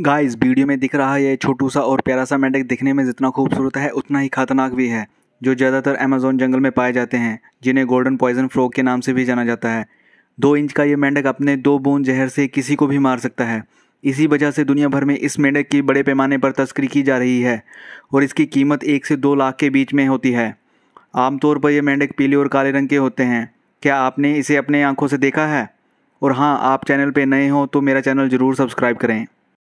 guys video में दिख रहा है ये छोटू सा और प्यारा सा मेंढक दिखने में जितना खूबसूरत है उतना ही खतरनाक भी है जो ज़्यादातर अमेजोन जंगल में पाए जाते हैं जिन्हें गोल्डन पॉइजन फ्रॉग के नाम से भी जाना जाता है दो इंच का ये मेंढक अपने दो बूंद जहर से किसी को भी मार सकता है इसी वजह से दुनिया भर में इस मेंढक की बड़े पैमाने पर तस्करी की जा रही है और इसकी कीमत एक से दो लाख के बीच में होती है आमतौर पर यह मेंढक पीले और काले रंग के होते हैं क्या आपने इसे अपने आंखों से देखा है और हाँ आप चैनल पर नए हों तो मेरा चैनल ज़रूर सब्सक्राइब करें